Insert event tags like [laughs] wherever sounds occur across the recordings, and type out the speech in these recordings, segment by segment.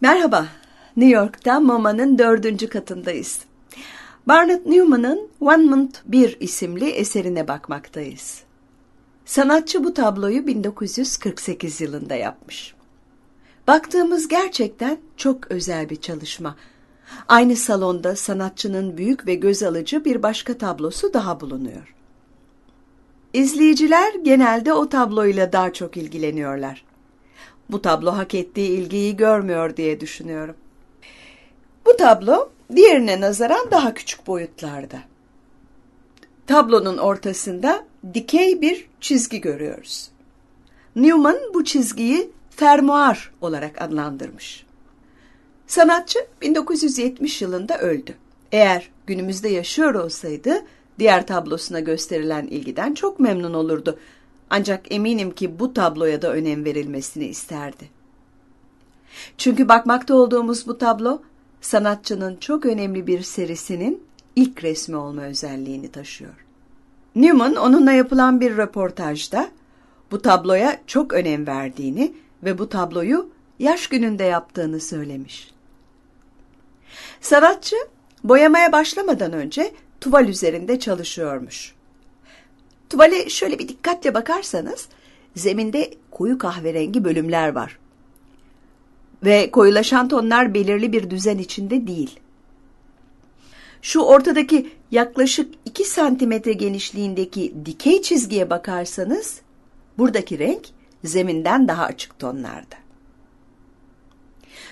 Merhaba, New York'ta MoMA'nın dördüncü katındayız. Barnett Newman'ın One Month Bir isimli eserine bakmaktayız. Sanatçı bu tabloyu 1948 yılında yapmış. Baktığımız gerçekten çok özel bir çalışma. Aynı salonda sanatçının büyük ve göz alıcı bir başka tablosu daha bulunuyor. İzleyiciler genelde o tabloyla daha çok ilgileniyorlar. Bu tablo hak ettiği ilgiyi görmüyor diye düşünüyorum. Bu tablo diğerine nazaran daha küçük boyutlarda. Tablonun ortasında dikey bir çizgi görüyoruz. Newman bu çizgiyi fermuar olarak adlandırmış. Sanatçı 1970 yılında öldü. Eğer günümüzde yaşıyor olsaydı diğer tablosuna gösterilen ilgiden çok memnun olurdu. Ancak eminim ki bu tabloya da önem verilmesini isterdi. Çünkü bakmakta olduğumuz bu tablo sanatçının çok önemli bir serisinin ilk resmi olma özelliğini taşıyor. Newman onunla yapılan bir röportajda bu tabloya çok önem verdiğini ve bu tabloyu yaş gününde yaptığını söylemiş. Sanatçı boyamaya başlamadan önce tuval üzerinde çalışıyormuş. Tuvale şöyle bir dikkatle bakarsanız zeminde koyu kahverengi bölümler var. Ve koyulaşan tonlar belirli bir düzen içinde değil. Şu ortadaki yaklaşık 2 santimetre genişliğindeki dikey çizgiye bakarsanız buradaki renk zeminden daha açık tonlarda.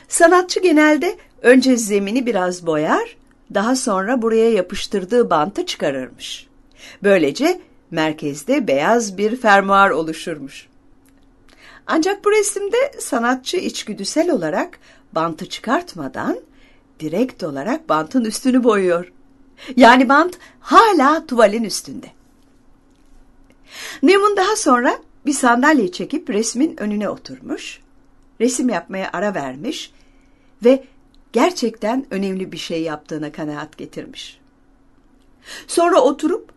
Sanatçı genelde önce zemini biraz boyar, daha sonra buraya yapıştırdığı bantı çıkarırmış. Böylece merkezde beyaz bir fermuar oluşurmuş. Ancak bu resimde sanatçı içgüdüsel olarak bantı çıkartmadan direkt olarak bantın üstünü boyuyor. Yani bant hala tuvalin üstünde. Newman daha sonra bir sandalye çekip resmin önüne oturmuş, resim yapmaya ara vermiş ve gerçekten önemli bir şey yaptığına kanaat getirmiş. Sonra oturup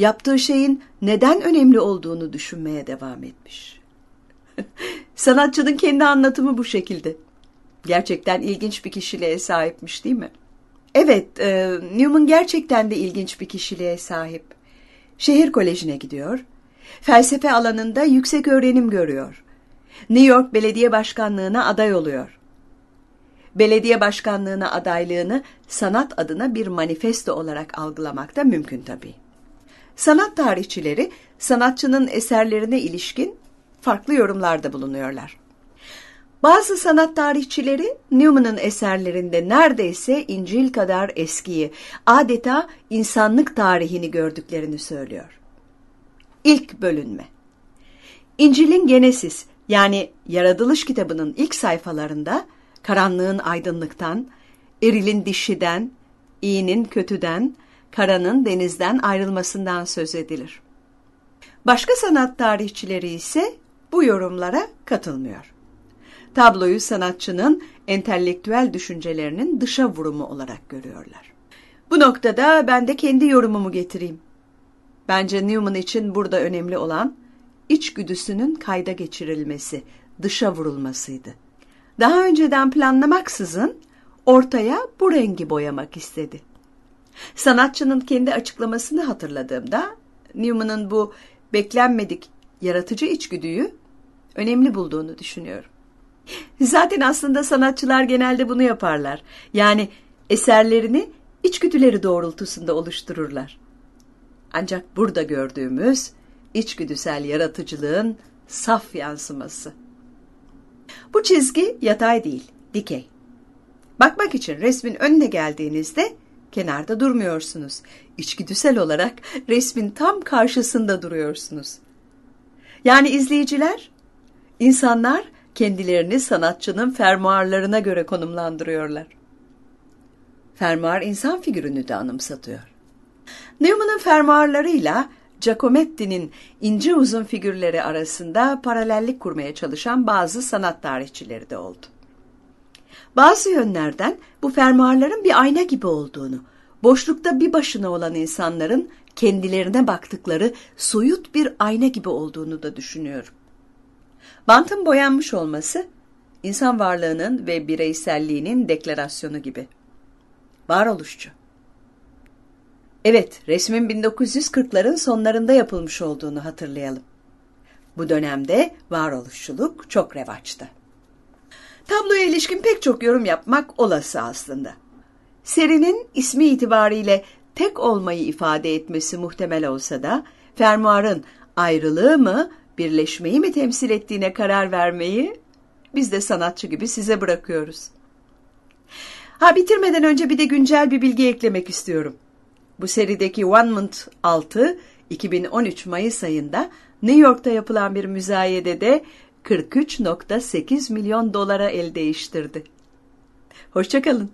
yaptığı şeyin neden önemli olduğunu düşünmeye devam etmiş. [laughs] Sanatçının kendi anlatımı bu şekilde. Gerçekten ilginç bir kişiliğe sahipmiş değil mi? Evet, e, Newman gerçekten de ilginç bir kişiliğe sahip. Şehir kolejine gidiyor. Felsefe alanında yüksek öğrenim görüyor. New York Belediye Başkanlığına aday oluyor. Belediye başkanlığına adaylığını sanat adına bir manifesto olarak algılamak da mümkün tabii. Sanat tarihçileri sanatçının eserlerine ilişkin farklı yorumlarda bulunuyorlar. Bazı sanat tarihçileri Newman'ın eserlerinde neredeyse İncil kadar eskiyi, adeta insanlık tarihini gördüklerini söylüyor. İlk bölünme İncil'in Genesis yani Yaratılış kitabının ilk sayfalarında karanlığın aydınlıktan, erilin dişiden, iyinin kötüden, karanın denizden ayrılmasından söz edilir. Başka sanat tarihçileri ise bu yorumlara katılmıyor. Tabloyu sanatçının entelektüel düşüncelerinin dışa vurumu olarak görüyorlar. Bu noktada ben de kendi yorumumu getireyim. Bence Newman için burada önemli olan içgüdüsünün kayda geçirilmesi, dışa vurulmasıydı. Daha önceden planlamaksızın ortaya bu rengi boyamak istedi. Sanatçının kendi açıklamasını hatırladığımda Newman'ın bu beklenmedik yaratıcı içgüdüyü önemli bulduğunu düşünüyorum. Zaten aslında sanatçılar genelde bunu yaparlar. Yani eserlerini içgüdüleri doğrultusunda oluştururlar. Ancak burada gördüğümüz içgüdüsel yaratıcılığın saf yansıması. Bu çizgi yatay değil, dikey. Bakmak için resmin önüne geldiğinizde Kenarda durmuyorsunuz. İçgüdüsel olarak resmin tam karşısında duruyorsunuz. Yani izleyiciler, insanlar kendilerini sanatçının fermuarlarına göre konumlandırıyorlar. Fermuar insan figürünü de anımsatıyor. Newman'ın fermuarlarıyla Giacometti'nin ince uzun figürleri arasında paralellik kurmaya çalışan bazı sanat tarihçileri de oldu. Bazı yönlerden bu fermuarların bir ayna gibi olduğunu, boşlukta bir başına olan insanların kendilerine baktıkları soyut bir ayna gibi olduğunu da düşünüyorum. Bantın boyanmış olması, insan varlığının ve bireyselliğinin deklarasyonu gibi. Varoluşçu. Evet, resmin 1940'ların sonlarında yapılmış olduğunu hatırlayalım. Bu dönemde varoluşçuluk çok revaçta. Tabloya ilişkin pek çok yorum yapmak olası aslında. Serinin ismi itibariyle tek olmayı ifade etmesi muhtemel olsa da fermuarın ayrılığı mı, birleşmeyi mi temsil ettiğine karar vermeyi biz de sanatçı gibi size bırakıyoruz. Ha bitirmeden önce bir de güncel bir bilgi eklemek istiyorum. Bu serideki One Month 6 2013 Mayıs ayında New York'ta yapılan bir müzayede de. 43.8 milyon dolara el değiştirdi. Hoşçakalın.